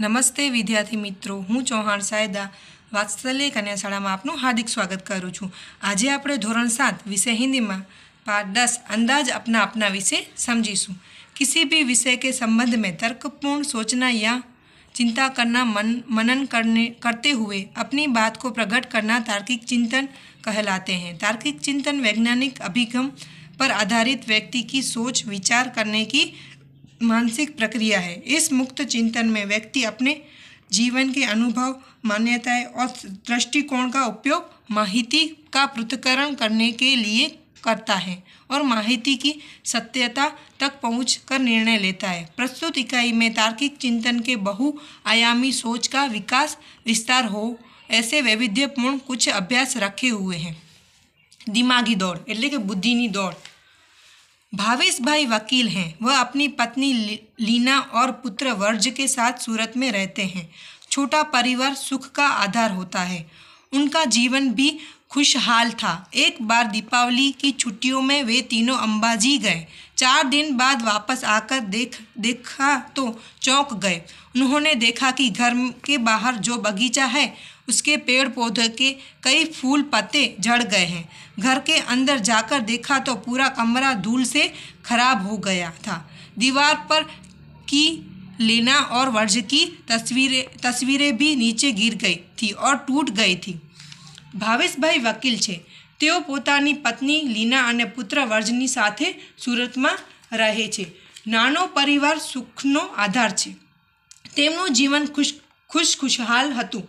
मित्रों हूँ चौहान सायदा वात्सल्य कन्या शाला में आपू हार्दिक स्वागत સ્વાગત छूँ आज आप धोरण सात विषय हिंदी में પાઠ दस अंदाज अपना अपना विषय समझी किसी भी विषय के संबंध में तर्कपूर्ण सोचना या चिंता करना मन मनन करने करते हुए अपनी बात को प्रकट करना तार्किक चिंतन कहलाते हैं तार्किक चिंतन वैज्ञानिक अभिगम पर आधारित व्यक्ति की सोच विचार करने की मानसिक प्रक्रिया है इस मुक्त चिंतन में व्यक्ति अपने जीवन के अनुभव मान्यताएं और दृष्टिकोण का उपयोग माहिती का पृथकरण करने के लिए करता है और माहिती की सत्यता तक पहुँच कर निर्णय लेता है प्रस्तुत इकाई में तार्किक चिंतन के बहुआयामी सोच का विकास विस्तार हो ऐसे वैविध्यपूर्ण कुछ अभ्यास रखे हुए हैं दिमागी दौड़ एट्ले कि बुद्धि दौड़ भावेश भाई वकील हैं वह अपनी पत्नी लीना और पुत्र वर्ज के साथ सूरत में रहते हैं छोटा परिवार सुख का आधार होता है उनका जीवन भी खुशहाल था एक बार दीपावली की छुट्टियों में वे तीनों अंबाजी गए चार दिन बाद वापस आकर देख देखा तो चौंक गए उन्होंने देखा कि घर के बाहर जो बगीचा है उसके पेड़ पौधे के कई फूल पत्ते झड़ गए हैं घर के अंदर जाकर देखा तो पूरा कमरा धूल से खराब हो गया था दीवार पर की लेना और वर्ज की तस्वीरें तस्वीरें भी नीचे गिर गई थी और टूट गई थी भावेश भाई वकील छे તેઓ પોતાની પત્ની લીના અને પુત્ર વર્જની સાથે સુરતમાં રહે છે નાનો પરિવાર સુખનો આધાર છે તેમનું જીવન ખુશ ખુશખુશહાલ હતું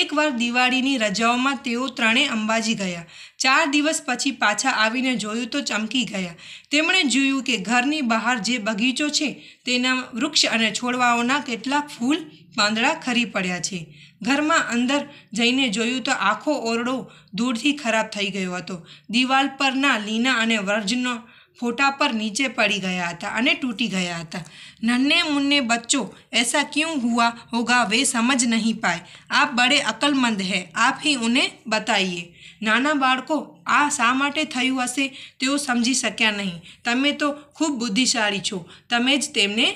એકવાર દિવાળીની રજાઓમાં તેઓ ત્રણે અંબાજી ગયા ચાર દિવસ પછી પાછા આવીને જોયું તો ચમકી ગયા તેમણે જોયું કે ઘરની બહાર જે બગીચો છે તેના વૃક્ષ અને છોડવાઓના કેટલાક ફૂલ પાંદડા ખરી પડ્યા છે ઘર માં અંદર જઈને જોયું તો આખો ઓરડો દૂરથી ખરાબ થઈ ગયો હતો દીવાલ પરના લીના અને વર્જનો ફોટા પર નીચે પડી ગયા હતા અને તૂટી ગયા હતા નન ને મુન ને બચ્ચો એસા ક્યું હુઆ હોગા વે સમજી નહીં પાએ આપ બડે અકલમંદ હે આપ હી ઉને બતાઈએ નાના બાડકો આ સા માટે થયું હશે તે ઓ સમજી શક્યા નહીં તમે તો ખૂબ બુદ્ધિશાળી છો તમે જ તેમને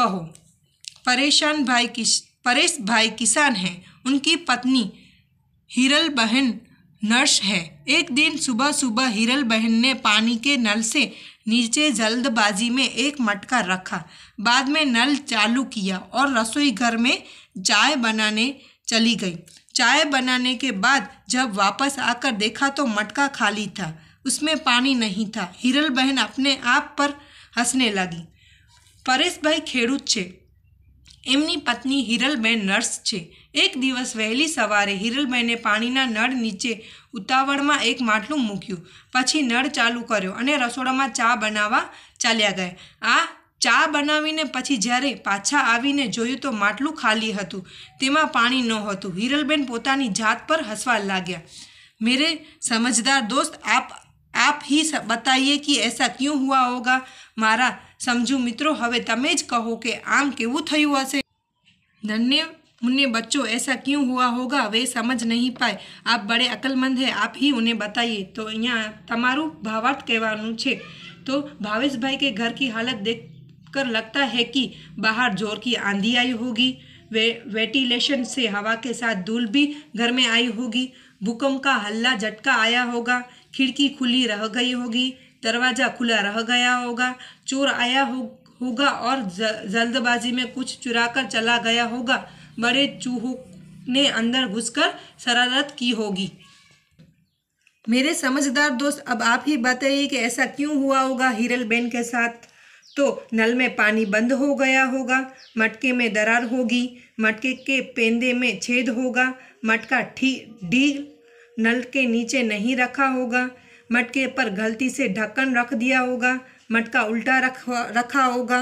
કહો પરેશાન ભાઈ કિસ परेश भाई किसान हैं उनकी पत्नी हिरल बहन नर्स है एक दिन सुबह सुबह हिरल बहन ने पानी के नल से नीचे जल्दबाजी में एक मटका रखा बाद में नल चालू किया और रसोई घर में चाय बनाने चली गई चाय बनाने के बाद जब वापस आकर देखा तो मटका खाली था उसमें पानी नहीं था हिरल बहन अपने आप पर हंसने लगी परेश भाई खेडूत छे એમની પત્ની હિરલબેન નર્સ છે એક દિવસ વહેલી સવારે હિરલબેને પાણીના નળ નીચે ઉતાવળમાં એક માટલું મૂક્યું પછી નળ ચાલુ કર્યો અને રસોડામાં ચા બનાવવા ચાલ્યા ગયા આ ચા બનાવીને પછી જ્યારે પાછા આવીને જોયું તો માટલું ખાલી હતું તેમાં પાણી નહોતું હિરલબેન પોતાની જાત પર હસવા લાગ્યા મેરે સમજદાર દોસ્ત આપ आप ही बताइए कि ऐसा क्यों हुआ होगा मारा समझू मित्रों हवे तमेज कहो के आम આમ કેવું धन्य मुन्ने बच्चों ऐसा क्यों हुआ होगा वे समझ नहीं पाए आप बड़े अकलमंद हैं आप ही उन्हें बताइए तो यहाँ भावार्थ ભાવાર્થ કહેવાનું तो भावेश भाई के घर की हालत देख कर लगता है कि बाहर जोर की आंधी आई होगी वे वेंटिलेशन से हवा के साथ धूल भी घर में आई होगी भूकंप का हल्ला झटका आया होगा खिड़की खुली रह गई होगी दरवाज़ा खुला रह गया होगा चोर आया हो होगा और जल्दबाजी में कुछ चुरा कर चला गया होगा बड़े चूहों ने अंदर घुसकर शरारत की होगी मेरे समझदार दोस्त अब आप ही बताइए कि ऐसा क्यों हुआ होगा हिरल बेन के साथ तो नल में पानी बंद हो गया होगा मटके में दरार होगी मटके के पेंदे में छेद होगा मटका ठी ढील नल के नीचे नहीं रखा होगा मटके पर गलती से ढक्कन रख दिया होगा मटका उल्टा रख रखा होगा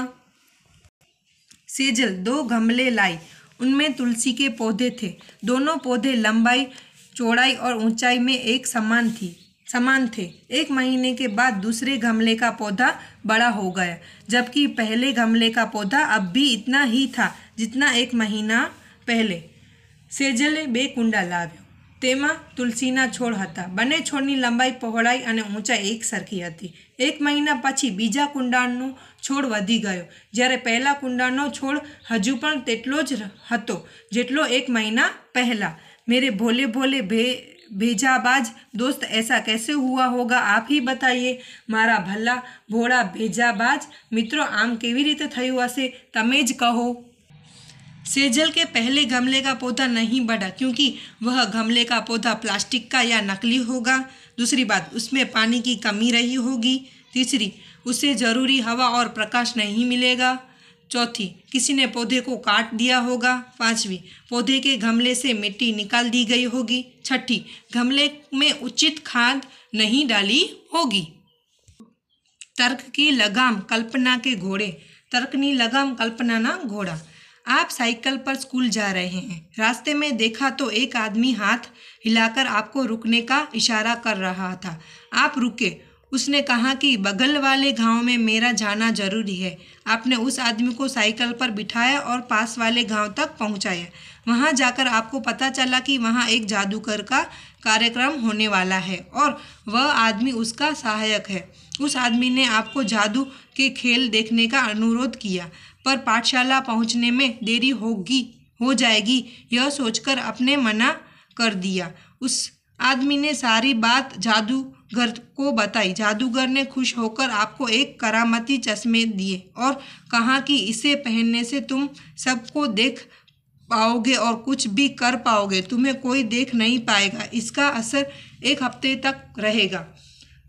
सेजल दो गमले लाई उनमें तुलसी के पौधे थे दोनों पौधे लंबाई चौड़ाई और ऊंचाई में एक समान थी समान थे एक महीने के बाद दूसरे गमले का पौधा बड़ा हो गया जबकि पहले गमले का पौधा अब भी इतना ही था जितना एक महीना पहले सेजले बे कुंडा लाव्य तेमा तुलसीना छोड़ हता बने छोड़नी लंबाई पहोड़ाई और ऊंचाई एक सरखी थी एक महीना पची बीजा कुंडाणन छोड़ वी गयो जयरे पहला कुंडाणनों छोड़ हजू पर तेटलोज हतो जेटलो एक महीना पहला मेरे भोले भोले भे भेजाबाज दोस्त ऐसा कैसे हुआ होगा आप ही बताइए मारा ભલા भोड़ा ભેજાબાજ મિત્રો આમ કેવી रीते थे હશે તમે જ सेजल के पहले गमले का पौधा नहीं बढ़ा क्योंकि वह गमले का पौधा प्लास्टिक का या नकली होगा दूसरी बात उसमें पानी की कमी रही होगी तीसरी उसे ज़रूरी हवा और प्रकाश नहीं मिलेगा चौथी किसी ने पौधे को काट दिया होगा पांचवी पौधे के गमले से मिट्टी निकाल दी गई होगी छठी गमले में उचित खाद नहीं डाली होगी तर्क की लगाम कल्पना के घोड़े तर्कनी लगाम कल्पना ना घोड़ा आप साइकिल पर स्कूल जा रहे हैं रास्ते में देखा तो एक आदमी हाथ हिलाकर आपको रुकने का इशारा कर रहा था आप रुके उसने कहा कि बगल वाले गांव में मेरा जाना जरूरी है आपने उस आदमी को साइकिल पर बिठाया और पास वाले गांव तक पहुंचाया वहां जाकर आपको पता चला कि वहां एक जादूगर का कार्यक्रम होने वाला है और वह आदमी उसका सहायक है उस आदमी ने आपको जादू के खेल देखने का अनुरोध किया पर पाठशाला पहुँचने में देरी होगी हो जाएगी यह सोचकर अपने मना कर दिया उस आदमी ने सारी बात जादूगर को बताई जादूगर ने खुश होकर आपको एक करामती चश्मे दिए और कहा कि इसे पहनने से तुम सबको देख पाओगे और कुछ भी कर पाओगे तुम्हें कोई देख नहीं पाएगा इसका असर एक हफ्ते तक रहेगा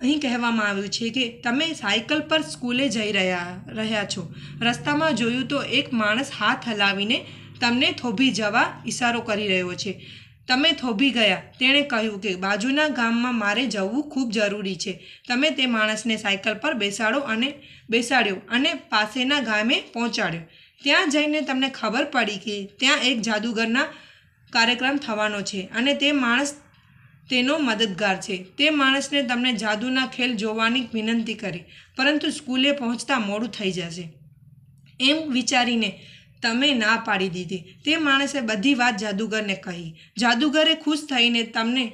અહીં કહેવામાં આવ્યું છે કે તમે સાયકલ પર સ્કૂલે જઈ રહ્યા રહ્યા છો રસ્તામાં જોયું તો એક માણસ હાથ હલાવીને તમને થોભી જવા ઇશારો કરી રહ્યો છે તમે થોભી ગયા તેણે કહ્યું કે બાજુના ગામમાં મારે જવું ખૂબ જરૂરી છે તમે તે માણસને સાયકલ પર બેસાડો અને બેસાડ્યો અને પાસેના ગામે પહોંચાડ્યો ત્યાં જઈને તમને ખબર પડી કે ત્યાં એક જાદુગરના કાર્યક્રમ થવાનો છે અને તે માણસ તેનો મદદગાર છે તે માણસને તમને જાદુના ખેલ જોવાની વિનંતી કરી પરંતુ સ્કૂલે પહોંચતા મોડું થઈ જશે એમ વિચારીને તમે ના પડી દીધી તે માણસે બધી વાત જાદુગરને કહી જાદુગરે ખુશ થઈને તમને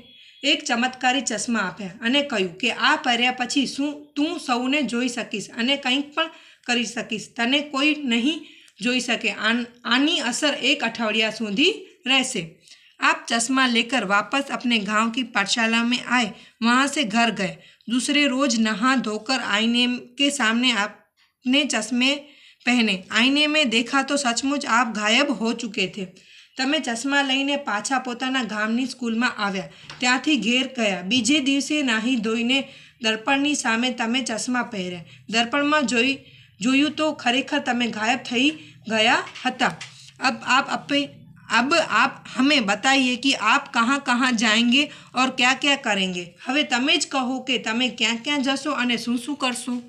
એક ચમત્કારી ચશ્મા આપ્યા અને કહ્યું કે આ પર્યા પછી શું તું સૌને જોઈ સકીસ અને કંઈ પણ કરી સકીસ તને કોઈ નહીં જોઈ શકે આની અસર એક અઠવાડિયા સુધી રહેશે આપ ચશ્મા લેકર પાછો apne ગામની पाठशाला में आए वहां से घर गए दूसरे रोज नहा धोकर आईने के सामने आपने चश्મે पहने आईने में देखा तो सचमुच आप गायब हो चुके थे तब चश्मा लई ने पाछा पोता गामनी स्कूल में आया त्या घेर गया बीजे दिवसे नाही धोई दर्पणनी ते चश्मा पहले दर्पण में जोई जो तो खरेखर तब गायब थी गया हता। अब आप अपे अब आप हमें बताइए कि आप कहाँ कहाँ जाएंगे और क्या क्या करेंगे हमें तमें कहो कि ते क्या क्या जसो और शू शू करशो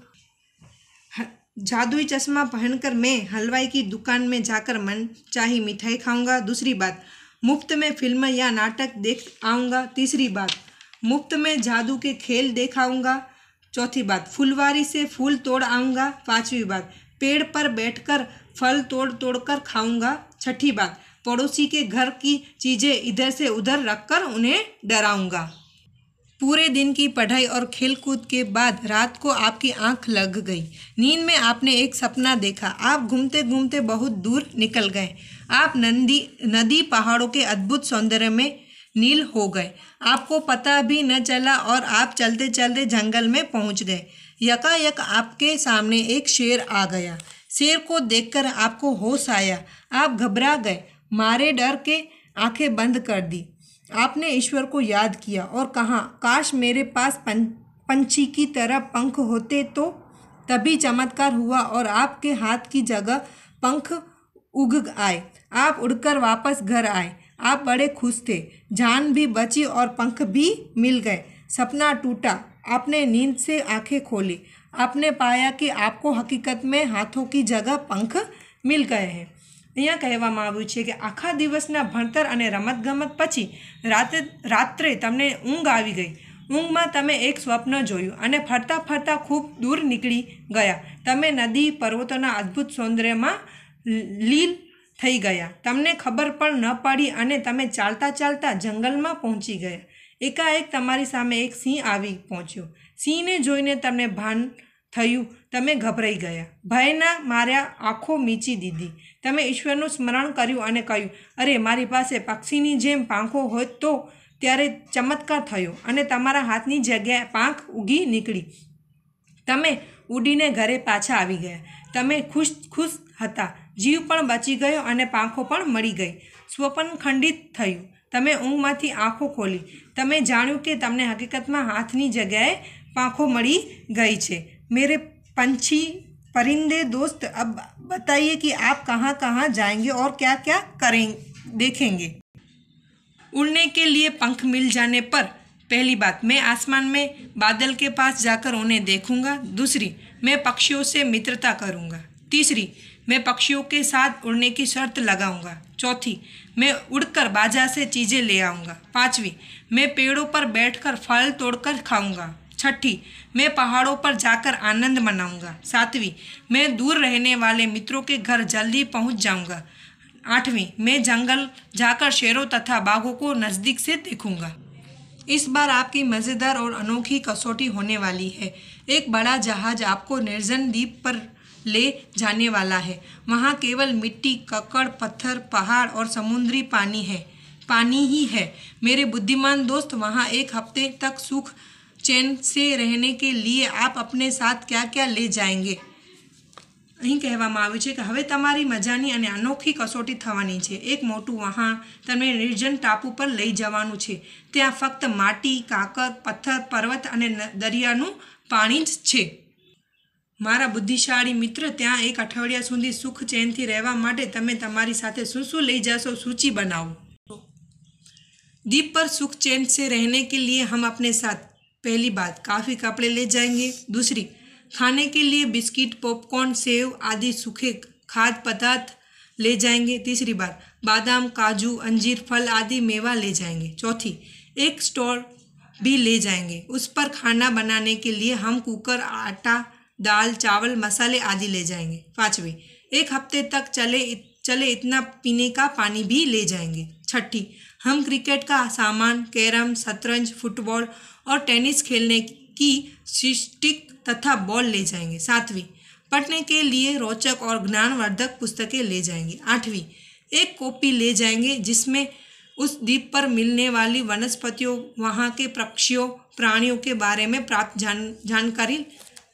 जादुई चश्मा पहनकर मैं हलवाई की दुकान में जाकर मन चाही मिठाई खाऊंगा दूसरी बात मुफ्त में फिल्म या नाटक देख आऊँगा तीसरी बात मुफ्त में जादू के खेल देख आऊंगा चौथी बात फुलवारी से फूल तोड़ आऊँगा पांचवी बात पेड़ पर बैठकर फल तोड़ तोड़ कर खाऊँगा छठी बात पड़ोसी के घर की चीज़ें इधर से उधर रखकर उन्हें डराऊँगा पूरे दिन की पढ़ाई और खेलकूद के बाद रात को आपकी आंख लग गई नींद में आपने एक सपना देखा आप घूमते घूमते बहुत दूर निकल गए आप नंदी नदी पहाड़ों के अद्भुत सौंदर्य में नील हो गए आपको पता भी न चला और आप चलते चलते जंगल में पहुंच गए यकायक आपके सामने एक शेर आ गया शेर को देखकर आपको होश आया आप घबरा गए मारे डर के आंखें बंद कर दी आपने ईश्वर को याद किया और कहा काश मेरे पास पं, पंछी की तरह पंख होते तो तभी चमत्कार हुआ और आपके हाथ की जगह पंख उग आए आप उड़कर वापस घर आए आप बड़े खुश थे जान भी बची और पंख भी मिल गए सपना टूटा आपने नींद से आंखें खोली आपने पाया कि आपको हकीकत में हाथों की जगह पंख मिल गए हैं અહીંયા કહેવામાં આવ્યું છે કે આખા દિવસના ભણતર અને રમતગમત પછી રાતે રાત્રે તમને ઊંઘ આવી ગઈ ઊંઘમાં તમે એક સ્વપ્ન જોયું અને ફરતા ફરતા ખૂબ દૂર નીકળી ગયા તમે નદી પર્વતોના અદ્ભુત સૌંદર્યમાં લીલ થઈ ગયા તમને ખબર પણ ન પડી અને તમે ચાલતા ચાલતા જંગલમાં પહોંચી ગયા એકાએક તમારી સામે એક સિંહ આવી પહોંચ્યો સિંહને જોઈને તમને ભાન થયું તમે ગભરાઈ ગયા ભયના માર્યા આંખો મીચી દીધી તમે ઈશ્વરનું સ્મરણ કર્યું અને કહ્યું અરે મારી પાસે પક્ષીની જેમ પાંખો હોત તો ત્યારે ચમત્કાર થયો અને તમારા હાથની જગ્યાએ પાંખ ઉગી નીકળી તમે ઉડીને ઘરે પાછા આવી ગયા તમે ખુશ ખુશ હતા જીવ પણ બચી ગયો અને પાંખો પણ મળી ગઈ સ્વપન ખંડિત થયું તમે ઊંઘમાંથી આંખો ખોલી તમે જાણ્યું કે તમને હકીકતમાં હાથની જગ્યાએ પાંખો મળી ગઈ છે મેરે पंछी परिंदे दोस्त अब बताइए कि आप कहाँ कहाँ जाएंगे और क्या क्या करें देखेंगे उड़ने के लिए पंख मिल जाने पर पहली बात मैं आसमान में बादल के पास जाकर उन्हें देखूंगा दूसरी मैं पक्षियों से मित्रता करूंगा तीसरी मैं पक्षियों के साथ उड़ने की शर्त लगाऊंगा चौथी मैं उड़कर बाजार से चीज़ें ले आऊँगा पाँचवीं मैं पेड़ों पर बैठकर फल तोड़कर खाऊंगा छठी मैं पहाड़ों पर जाकर आनंद मनाऊंगा सातवीं मैं दूर रहने वाले मित्रों के घर जल्दी पहुंच जाऊंगा आठवीं मैं जंगल जाकर शेरों तथा बाघों को नज़दीक से देखूंगा इस बार आपकी मज़ेदार और अनोखी कसौटी होने वाली है एक बड़ा जहाज आपको निर्जन द्वीप पर ले जाने वाला है वहाँ केवल मिट्टी ककड़ पत्थर पहाड़ और समुद्री पानी है पानी ही है मेरे बुद्धिमान दोस्त वहाँ एक हफ्ते तक सुख चैन से રહેને કે લીએ આપ અપને સાથ ક્યાં ક્યાં લે જાએંગે અહીં કહેવામાં આવ્યું છે કે હવે તમારી મજાની અને અનોખી કસોટી થવાની છે એક મોટું વહાણ તમે નિર્જન ટાપુ પર લઈ જવાનું છે ત્યાં ફક્ત માટી કાકર પથ્થર પર્વત અને દરિયાનું પાણી જ છે મારા બુદ્ધિશાળી મિત્ર ત્યાં એક અઠવાડિયા સુધી સુખ ચેનથી રહેવા માટે તમે તમારી સાથે શું શું લઈ જશો સૂચિ બનાવો દીપ પર સુખ ચેન સે રહેને કે લીએ હમ આપને સાથ पहली बात काफ़ी कपड़े ले जाएंगे दूसरी खाने के लिए बिस्किट पॉपकॉर्न सेव आदि सूखे खाद्य पदार्थ ले जाएंगे तीसरी बात बादाम काजू अंजीर फल आदि मेवा ले जाएंगे चौथी एक स्टोर भी ले जाएंगे उस पर खाना बनाने के लिए हम कुकर आटा दाल चावल मसाले आदि ले जाएंगे पाँचवें एक हफ्ते तक चले इत, चले इतना पीने का पानी भी ले जाएंगे छठी हम क्रिकेट का सामान कैरम शतरंज फुटबॉल और टेनिस खेलने की स्टिक तथा बॉल ले जाएंगे सातवीं पढ़ने के लिए रोचक और ज्ञानवर्धक पुस्तकें ले जाएंगे आठवीं एक कॉपी ले जाएंगे जिसमें उस द्वीप पर मिलने वाली वनस्पतियों वहाँ के पक्षियों प्राणियों के बारे में प्राप्त जान जानकारी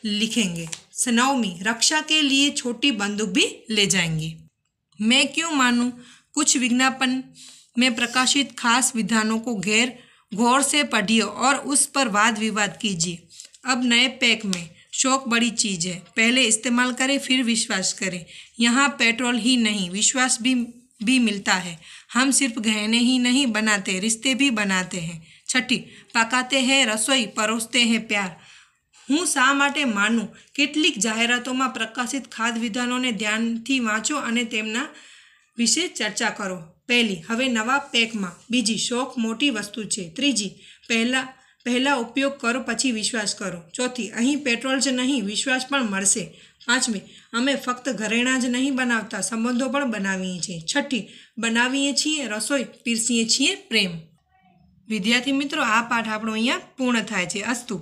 लिखेंगे सनावमी रक्षा के लिए छोटी बंदूक भी ले जाएंगे मैं क्यों मानूं कुछ विज्ञापन में प्रकाशित खास विधानों को गैर गौर से पढ़िए और उस पर वाद विवाद कीजिए अब नए पैक में शौक बड़ी चीज़ है पहले इस्तेमाल करें फिर विश्वास करें यहाँ पेट्रोल ही नहीं विश्वास भी भी मिलता है हम सिर्फ गहने ही नहीं बनाते रिश्ते भी बनाते हैं छठी पकाते हैं रसोई परोसते हैं प्यार हूँ शाटे માટે के जाहरातों में प्रकाशित ખાદ્ય विधानों ने ध्यान वाँचो और વિશે ચર્ચા કરો પહેલી હવે નવા પેકમાં બીજી શોખ મોટી વસ્તુ છે ત્રીજી પહેલાં પહેલાં ઉપયોગ કરો પછી વિશ્વાસ કરો ચોથી અહીં પેટ્રોલ જ નહીં વિશ્વાસ પણ મળશે પાંચમી અમે ફક્ત ઘરેણાં જ નહીં બનાવતા સંબંધો પણ બનાવીએ છીએ છઠ્ઠી બનાવીએ છીએ રસોઈ પીરસીએ છીએ પ્રેમ વિદ્યાર્થી મિત્રો આ પાઠ આપણો અહીંયા પૂર્ણ થાય છે અસ્તુ